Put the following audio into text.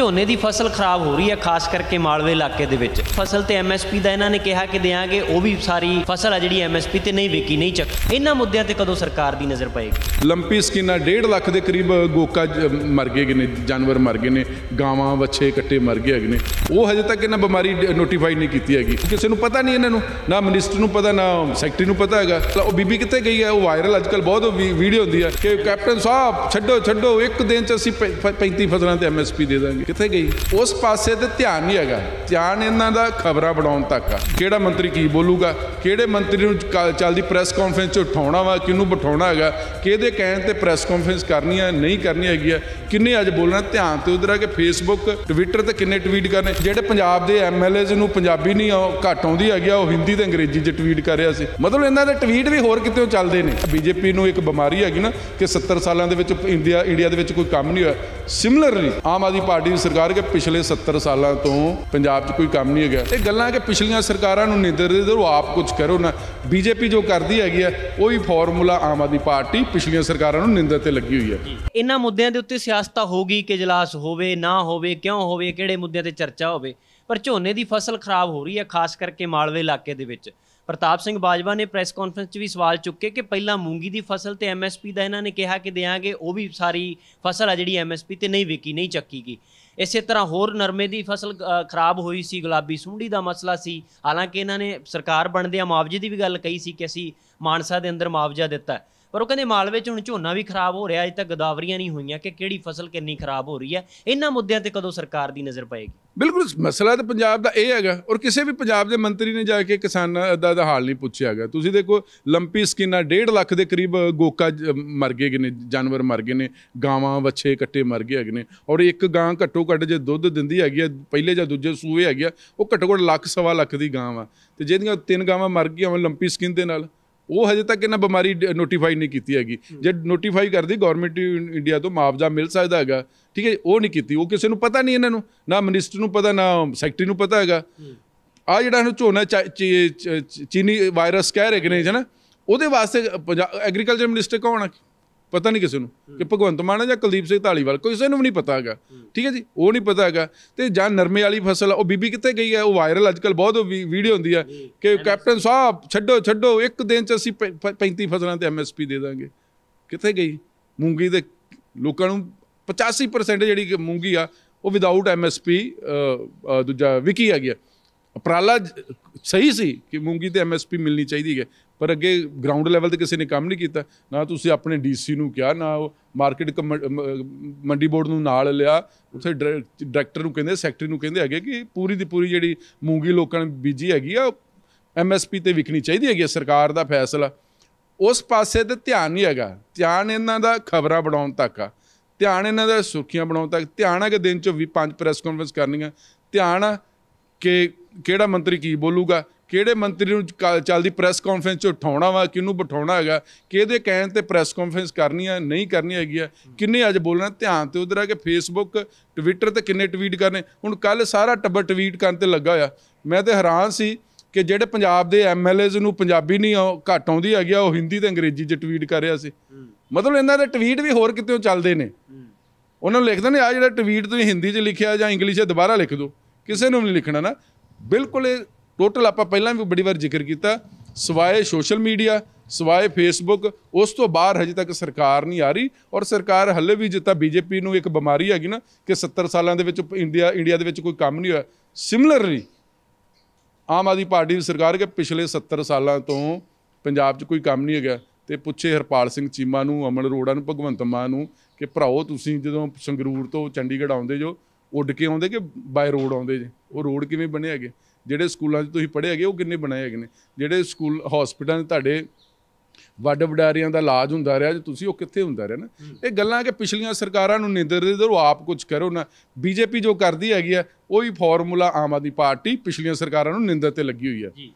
ਝੋਨੇ ਦੀ ਫਸਲ ਖਰਾਬ ਹੋ ਰਹੀ ਹੈ ਖਾਸ ਕਰਕੇ ਮਾਲਵੇ ਇਲਾਕੇ ਦੇ ਵਿੱਚ ਫਸਲ ਤੇ ਐਮਐਸਪੀ ਦਾ ਇਹਨਾਂ ਨੇ ਕਿਹਾ ਕਿ ਦੇਾਂਗੇ ਉਹ ਵੀ ਸਾਰੀ ਫਸਲ ਆ ਜਿਹੜੀ ਐਮਐਸਪੀ ਤੇ ਨਹੀਂ ਵਿਕੀ ਨਹੀਂ ਚੱਕ ਇਹਨਾਂ ਮੁੱਦਿਆਂ ਤੇ ਕਦੋਂ ਸਰਕਾਰ ਦੀ ਨਜ਼ਰ ਪਏਗੀ ਲੰਪੀ ਸਕੀਨਾ 1.5 ਲੱਖ ਦੇ ਕਰੀਬ ਗੋਕਾ ਮਰ ਗਏ ਨੇ ਜਾਨਵਰ ਮਰ ਗਏ ਨੇ ਗਾਵਾਂ ਵੱਛੇ ਕੱਟੇ ਮਰ ਗਏ ਹੈਗੇ ਨੇ ਉਹ ਹਜੇ ਤੱਕ ਇਹਨਾਂ ਬਿਮਾਰੀ ਨੋਟੀਫਾਈ ਨਹੀਂ ਕੀਤੀ ਹੈਗੀ ਕਿਸੇ ਨੂੰ ਪਤਾ ਨਹੀਂ ਇਹਨਾਂ ਨੂੰ ਨਾ ਮਿਨਿਸਟਰ ਨੂੰ ਪਤਾ ਨਾ ਸੈਕਟਰੀ ਨੂੰ ਪਤਾ ਹੈਗਾ ਉਹ ਬੀਬੀ ਕਿੱਥੇ ਗਈ ਹੈ ਉਹ ਵਾਇਰਲ ਅੱਜਕੱਲ ਬਹੁਤ ਵੀਡੀਓ ਹੁੰਦੀ ਹੈ ਕਿ ਕੈਪਟਨ ਸਾਹਿਬ ਛੱਡੋ ਛੱਡੋ ਇੱਕ ਦਿਨ ਚ ਅਸੀਂ 35 ਫਸਲਾਂ ਤੇ ਐਮਐਸਪੀ ਦੇ ਦਾਂਗੇ ਕਿੱਥੇ ਗਈ ਉਸ ਪਾਸੇ ਤੇ ਧਿਆਨ ਨਹੀਂ ਹੈਗਾ ਧਿਆਨ ਇਹਨਾਂ ਦਾ ਖਬਰਾਂ ਬਣਾਉਣ ਤੱਕ ਆ ਕਿਹੜਾ ਮੰਤਰੀ ਕੀ ਬੋਲੂਗਾ ਕਿਹੜੇ ਮੰਤਰੀ ਨੂੰ ਚੱਲਦੀ ਪ੍ਰੈਸ ਕਾਨਫਰੰਸ 'ਚ ਉਠਾਉਣਾ ਵਾ ਕਿਹਨੂੰ ਬਿਠਾਉਣਾ ਹੈਗਾ ਕਿਹਦੇ ਕਹਿਣ ਤੇ ਪ੍ਰੈਸ ਕਾਨਫਰੰਸ ਕਰਨੀ ਹੈ ਨਹੀਂ ਕਰਨੀ ਹੈਗੀ ਹੈ ਕਿੰਨੇ ਅੱਜ ਬੋਲਣਾ ਧਿਆਨ ਤੇ ਉਧਰ ਆ ਕੇ ਫੇਸਬੁੱਕ ਟਵਿੱਟਰ ਤੇ ਕਿੰਨੇ ਟਵੀਟ ਕਰਨੇ ਜਿਹੜੇ ਪੰਜਾਬ ਦੇ ਐਮਐਲਏਜ਼ ਨੂੰ ਪੰਜਾਬੀ ਨਹੀਂ ਘੱਟ ਆਉਂਦੀ ਹੈਗੀ ਉਹ ਹਿੰਦੀ ਤੇ ਅੰਗਰੇਜ਼ੀ 'ਚ ਟਵੀਟ ਕਰ ਰਿਹਾ ਸੀ ਮਤਲਬ ਇਹਨਾਂ ਦੇ ਟਵੀਟ ਵੀ ਹੋਰ ਕਿਤੇ ਚੱਲਦੇ ਨੇ ਬੀਜੇਪੀ ਨੂੰ ਇੱਕ ਬਿਮਾਰੀ ਹੈਗੀ ਨਾ ਕਿ 70 ਸਾਲਾਂ ਦੇ ਵਿੱਚ ਇੰਡੀਆ ਇੰਡੀਆ ਦੇ ਵਿੱਚ ਕੋਈ ਕੰਮ ਨਹੀਂ ਹੋਇਆ ਸਿਮਿਲਰਲੀ ਆਮ ਆਦੀ ਪਾਰਟੀ ਦੀ ਸਰਕਾਰ ਕੇ ਪਿਛਲੇ 70 ਸਾਲਾਂ ਤੋਂ ਪੰਜਾਬ 'ਚ ਕੋਈ ਕੰਮ ਨਹੀਂ ਹੈਗਾ ਇਹ ਗੱਲਾਂ ਕਿ ਪਿਛਲੀਆਂ ਸਰਕਾਰਾਂ ਨੂੰ ਨਿੰਦਰ ਦੇ ਦਿਓ ਆਪ ਕੁਝ ਕਰੋ ਨਾ ਬੀਜੇਪੀ ਜੋ ਕਰਦੀ ਹੈਗੀ ਆ ਉਹੀ ਫਾਰਮੂਲਾ ਆਮ ਆਦੀ ਪਾਰਟੀ ਪਿਛਲੀਆਂ ਸਰਕਾਰਾਂ ਨੂੰ ਨਿੰਦਰ ਤੇ ਲੱਗੀ ਹੋਈ ਹੈ ਇਹਨਾਂ ਮੁੱਦਿਆਂ ਦੇ ਉੱਤੇ ਸਿਆਸਤਾ ਹੋਗੀ ਕਿ ਜਲਾਸ ਹੋਵੇ ਨਾ ਹੋਵੇ ਕਿਉਂ ਹੋਵੇ ਕਿਹੜੇ ਮੁੱਦਿਆਂ ਤੇ ਚਰਚਾ ਹੋਵੇ ਪਰ ਝੋਨੇ ਦੀ ਫਸਲ ਖਰਾਬ ਹੋ ਰਹੀ ਹੈ ਖਾਸ ਕਰਕੇ ਮਾਲਵੇ ਇਲਾਕੇ ਦੇ ਵਿੱਚ ਪ੍ਰਤਾਪ ਸਿੰਘ ਬਾਜਵਾ ਨੇ ਪ੍ਰੈਸ ਕਾਨਫਰੰਸ 'ਚ ਵੀ ਸਵਾਲ ਚੁੱਕੇ ਕਿ ਪਹਿਲਾਂ ਮੂੰਗੀ ਦੀ ਫਸਲ ਤੇ ਐਮਐਸਪੀ ਦਾ ਇਹਨਾਂ ਨੇ ਕਿਹਾ ਕਿ ਦੇਾਂਗੇ ਉਹ ਵੀ ਸਾਰੀ ਫਸਲ ਆ ਜਿਹੜੀ ਐਮਐਸਪੀ ਤੇ ਨਹੀਂ ਵਿਕੀ ਨਹੀਂ ਚੱਕੀ ਗਈ ਇਸੇ ਤਰ੍ਹਾਂ ਹੋਰ ਨਰਮੇ ਦੀ ਫਸਲ ਖਰਾਬ ਹੋਈ ਸੀ ਗੁਲਾਬੀ ਸੁੰਡੀ ਦਾ ਮਸਲਾ ਸੀ ਹਾਲਾਂਕਿ ਇਹਨਾਂ ਨੇ ਸਰਕਾਰ ਬਣਦੇ ਆ ਮੁਆਵਜ਼ੇ ਦੀ ਵੀ ਗੱਲ ਕਹੀ ਸੀ ਕਿ ਅਸੀਂ ਮਾਨਸਾ ਦੇ ਅੰਦਰ ਮੁਆਵਜ਼ਾ ਦਿੱਤਾ ਪਰ ਉਹ ਕਹਿੰਦੇ ਮਾਲਵੇ 'ਚ ਹੁਣ ਝੋਨਾ ਵੀ ਖਰਾਬ ਹੋ ਰਿਹਾ ਅਜੇ ਤੱਕ ਗਦਾਵਰੀਆਂ ਨਹੀਂ ਹੋਈਆਂ ਕਿ ਕਿਹੜੀ ਫਸਲ ਕਿੰਨੀ ਖਰਾਬ ਹੋ ਰਹੀ ਹੈ ਇਹਨਾਂ ਮੁੱਦਿਆਂ ਤੇ ਕਦੋਂ ਸਰਕਾਰ ਦੀ ਨਜ਼ਰ ਪਏਗੀ ਬਿਲਕੁਲ ਮਸਲਾ ਤਾਂ ਪੰਜਾਬ ਦਾ ਇਹ ਹੈਗਾ ਔਰ ਕਿਸੇ ਵੀ ਪੰਜਾਬ ਦੇ ਮੰਤਰੀ ਨੇ ਜਾ ਕੇ ਕਿਸਾਨਾਂ ਦਾ ਦਾ ਹਾਲ ਨਹੀਂ ਪੁੱਛਿਆ ਹੈਗਾ ਤੁਸੀਂ ਦੇਖੋ ਲੰਪੀ ਸਕੀਨਾ 1.5 ਲੱਖ ਦੇ ਕਰੀਬ ਗੋਕਾ ਮਰ ਗਏ ਨੇ ਜਾਨਵਰ ਮਰ ਗਏ ਨੇ ਗਾਵਾਂ ਵੱਛੇ ਕੱਟੇ ਮਰ ਗਏ ਹੈਗੇ ਨੇ ਔਰ ਇੱਕ ਗਾਂ ਘੱਟੋ ਘੱਟ ਜੇ ਦੁੱਧ ਦਿੰਦੀ ਹੈਗੀ ਪਹਿਲੇ ਜਾਂ ਦੂਜੇ ਸੂਏ ਹੈਗੀ ਉਹ ਘੱਟੋ ਘੱਟ ਲੱਖ ਸਵਾ ਲੱਖ ਦੀ ਗਾਂ ਆ ਤੇ ਜਿਹਦੀਆਂ ਤਿੰਨ ਗਾਵਾਂ ਮਰ ਗਈਆਂ ਲੰਪੀ ਸਕੀਨ ਦੇ ਨਾਲ ਉਹ ਹਜੇ ਤੱਕ ਇਹਨਾਂ ਬਿਮਾਰੀ ਨੋਟੀਫਾਈ ਨਹੀਂ ਕੀਤੀ ਹੈਗੀ ਜੇ ਨੋਟੀਫਾਈ ਕਰਦੀ ਗਵਰਨਮੈਂਟ ਇੰਡੀਆ ਤੋਂ ਮੁਆਵਜ਼ਾ ਮਿਲ ਸਕਦਾ ਹੈਗਾ ਠੀਕ ਹੈ ਉਹ ਨਹੀਂ ਕੀਤੀ ਉਹ ਕਿਸੇ ਨੂੰ ਪਤਾ ਨਹੀਂ ਇਹਨਾਂ ਨੂੰ ਨਾ ਮਿਨਿਸਟਰ ਨੂੰ ਪਤਾ ਨਾ ਸੈਕਟਰੀ ਨੂੰ ਪਤਾ ਹੈਗਾ ਆ ਜਿਹੜਾ ਇਹਨੂੰ ਝੋਨਾ ਚੀਨੀ ਵਾਇਰਸ ਕਹਿ ਰਹੇ ਕਿ ਹੈ ਨਾ ਉਹਦੇ ਵਾਸਤੇ ਐਗਰੀਕਲਚਰ ਮਿਨਿਸਟਰ ਕੌਣ ਹੈ ਪਤਾ ਨਹੀਂ ਕਿਸੇ ਨੂੰ ਕਿ ਭਗਵੰਤ ਮਾਨ ਜਾਂ ਕੁਲਦੀਪ ਸਿੰਘ ਢਾਲੀਵਾਲ ਕਿਸੇ ਨੂੰ ਵੀ ਨਹੀਂ ਪਤਾ ਹੈਗਾ ਠੀਕ ਹੈ ਜੀ ਉਹ ਨਹੀਂ ਪਤਾ ਹੈਗਾ ਤੇ ਜਾਂ ਨਰਮੇ ਵਾਲੀ ਫਸਲ ਉਹ ਬੀਬੀ ਕਿੱਥੇ ਗਈ ਹੈ ਉਹ ਵਾਇਰਲ ਅੱਜਕੱਲ ਬਹੁਤ ਵੀਡੀਓ ਹੁੰਦੀ ਹੈ ਕਿ ਕੈਪਟਨ ਸਾਹਿਬ ਛੱਡੋ ਛੱਡੋ ਇੱਕ ਦਿਨ ਚ ਅਸੀਂ 35 ਫਸਲਾਂ ਤੇ ਐਮਐਸਪੀ ਦੇ ਦਾਂਗੇ ਕਿੱਥੇ ਗਈ ਮੂੰਗੀ ਦੇ ਲੋਕਾਂ ਨੂੰ 85% ਜਿਹੜੀ ਮੂੰਗੀ ਆ ਉਹ ਵਿਦਆਊਟ ਐਮਐਸਪੀ ਦੂਜਾ ਵਿਕੀ ਆ ਗਿਆ ਪਰਾਲਾ ਸਹੀ ਸੀ ਕਿ ਮੂੰਗੀ ਤੇ ਐਮਐਸਪੀ ਮਿਲਣੀ ਚਾਹੀਦੀ ਹੈ ਪਰ ਅੱਗੇ ਗਰਾਊਂਡ ਲੈਵਲ ਤੇ ਕਿਸੇ ਨੇ ਕੰਮ ਨਹੀਂ ਕੀਤਾ ਨਾ ਤੁਸੀਂ ਆਪਣੇ ਡੀਸੀ ਨੂੰ ਕਿਹਾ ਨਾ ਮਾਰਕੀਟ ਮੰਡੀ ਬੋਰਡ ਨੂੰ ਨਾਲ ਲਿਆ ਉਥੇ ਡਾਇਰੈਕਟਰ ਨੂੰ ਕਹਿੰਦੇ ਸੈਕਟਰੀ ਨੂੰ ਕਹਿੰਦੇ ਹੈਗੇ ਕਿ ਪੂਰੀ ਦੀ ਪੂਰੀ ਜਿਹੜੀ ਮੂੰਗੀ ਲੋਕਾਂ ਨੇ ਬੀਜੀ ਹੈਗੀ ਆ ਐਮਐਸਪੀ ਤੇ ਵਿਕਣੀ ਚਾਹੀਦੀ ਹੈਗੀ ਸਰਕਾਰ ਦਾ ਫੈਸਲਾ ਉਸ ਪਾਸੇ ਤੇ ਧਿਆਨ ਨਹੀਂ ਹੈਗਾ ਧਿਆਨ ਇਹਨਾਂ ਦਾ ਖਬਰਾਂ ਬਣਾਉਣ ਤੱਕ ਆ ਧਿਆਨ ਇਹਨਾਂ ਦਾ ਸੁਰਖੀਆਂ ਬਣਾਉਣ ਤੱਕ ਧਿਆਨ ਆ ਕਿ ਦਿਨ ਚ ਵੀ ਪੰਜ ਪ੍ਰੈਸ ਕਾਨਫਰੰਸ ਕਰਨੀਆਂ ਧਿਆਨ ਕਿ ਕਿਹੜਾ ਮੰਤਰੀ ਕੀ ਬੋਲੂਗਾ ਕਿਹੜੇ ਮੰਤਰੀ ਨੂੰ ਚੱਲਦੀ ਪ੍ਰੈਸ ਕਾਨਫਰੰਸ 'ਚ ਉਠਾਉਣਾ ਵਾ ਕਿਹਨੂੰ ਬਿਠਾਉਣਾ ਹੈਗਾ ਕਿਹਦੇ ਕਹਿਣ ਤੇ ਪ੍ਰੈਸ ਕਾਨਫਰੰਸ ਕਰਨੀ ਆ ਨਹੀਂ ਕਰਨੀ ਹੈਗੀ ਆ ਕਿੰਨੇ ਅੱਜ ਬੋਲਣਾ ਧਿਆਨ ਤੇ ਉਧਰ ਆ ਕੇ ਫੇਸਬੁੱਕ ਟਵਿੱਟਰ ਤੇ ਕਿੰਨੇ ਟਵੀਟ ਕਰਨੇ ਹੁਣ ਕੱਲ ਸਾਰਾ ਟੱਬਰ ਟਵੀਟ ਕਰਨ ਤੇ ਲੱਗਾ ਹੋਇਆ ਮੈਂ ਤੇ ਹੈਰਾਨ ਸੀ ਕਿ ਜਿਹੜੇ ਪੰਜਾਬ ਦੇ ਐਮਐਲਏਜ਼ ਨੂੰ ਪੰਜਾਬੀ ਨਹੀਂ ਘੱਟ ਆਉਂਦੀ ਹੈਗੀ ਆ ਉਹ ਹਿੰਦੀ ਤੇ ਅੰਗਰੇਜ਼ੀ 'ਚ ਟਵੀਟ ਕਰ ਰਿਹਾ ਸੀ ਮਤਲਬ ਇਹਨਾਂ ਦੇ ਟਵੀਟ ਵੀ ਹੋਰ ਕਿਤੇੋਂ ਚੱਲਦੇ ਨੇ ਉਹਨਾਂ ਨੂੰ ਲਿਖਦੇ ਨੇ ਆ ਜਿਹੜਾ ਟਵੀਟ ਤੁਸੀਂ ਹਿੰਦੀ 'ਚ ਲਿਖਿਆ ਜਾਂ ਇੰਗਲਿਸ਼ 'ਚ ਦੁਬਾਰਾ ਲਿਖ ਦਿਓ ਕਿਸੇ ਨੂੰ ਨਹੀਂ ਲਿਖਣਾ ਨਾ ਬਿਲਕੁਲ ਟੋਟਲ ਆਪਾਂ ਪਹਿਲਾਂ ਵੀ ਬੜੀ ਵਾਰ ਜ਼ਿਕਰ ਕੀਤਾ ਸਵਾਏ ਸੋਸ਼ਲ ਮੀਡੀਆ ਸਵਾਏ ਫੇਸਬੁੱਕ ਉਸ ਤੋਂ ਬਾਹਰ ਹਜੇ ਤੱਕ ਸਰਕਾਰ ਨਹੀਂ ਆ ਰਹੀ ਔਰ ਸਰਕਾਰ ਹੱਲੇ ਵੀ ਜਿੱਤਾ ਬੀਜੇਪੀ ਨੂੰ ਇੱਕ ਬਿਮਾਰੀ ਹੈਗੀ ਨਾ ਕਿ 70 ਸਾਲਾਂ ਦੇ ਵਿੱਚ ਇੰਡੀਆ ਇੰਡੀਆ ਦੇ ਵਿੱਚ ਕੋਈ ਕੰਮ ਨਹੀਂ ਹੋਇਆ ਸਿਮਿਲਰਲੀ ਆਮ ਆਦੀ ਪਾਰਟੀ ਦੀ ਸਰਕਾਰ ਕੇ ਪਿਛਲੇ 70 ਸਾਲਾਂ ਤੋਂ ਪੰਜਾਬ 'ਚ ਕੋਈ ਕੰਮ ਨਹੀਂ ਹੈਗਾ ਤੇ ਪੁੱਛੇ ਹਰਪਾਲ ਸਿੰਘ ਚੀਮਾ ਨੂੰ ਅਮਨ ਰੋੜਾ ਨੂੰ ਭਗਵੰਤ ਮਾਨ ਨੂੰ ਕਿ ਭਰਾਓ ਤੁਸੀਂ ਜਦੋਂ ਸੰਗਰੂਰ ਤੋਂ ਚੰਡੀਗੜ੍ਹ ਆਉਂਦੇ ਜੋ ਉੱਡ ਕੇ ਆਉਂਦੇ ਕਿ ਬਾਏ ਰੋਡ ਆਉਂਦੇ ਜੇ ਉਹ ਰੋਡ ਕਿਵੇਂ ਬਣਿਆ ਹੈਗੇ ਜਿਹੜੇ ਸਕੂਲਾਂ 'ਚ ਤੁਸੀਂ ਪੜ੍ਹੇ ਹੈਗੇ ਉਹ ਕਿੰਨੇ ਬਣਾਏ ਹੈਗੇ ਨੇ ਜਿਹੜੇ ਸਕੂਲ ਹਸਪੀਟਲਾਂ 'ਚ ਤੁਹਾਡੇ ਵੱਡ ਵਡਾਰੀਆਂ ਦਾ ਇਲਾਜ ਹੁੰਦਾ ਰਿਹਾ ਜੇ ਤੁਸੀਂ ਉਹ ਕਿੱਥੇ ਹੁੰਦਾ ਰਿਹਾ ਨਾ ਇਹ ਗੱਲਾਂ ਕਿ ਪਿਛਲੀਆਂ ਸਰਕਾਰਾਂ ਨੂੰ ਨਿੰਦਰ ਦੇ ਦਿਓ ਆਪ ਕੁਝ ਕਰੋ ਨਾ ਬੀਜੇਪੀ ਜੋ ਕਰਦੀ ਹੈਗੀ ਆ ਉਹੀ ਫਾਰਮੂਲਾ ਆਮ ਆਦਮੀ ਪਾਰਟੀ ਪਿਛਲੀਆਂ ਸਰਕਾਰਾਂ ਨੂੰ ਨਿੰਦਰ ਤੇ ਲੱਗੀ ਹੋਈ ਹੈ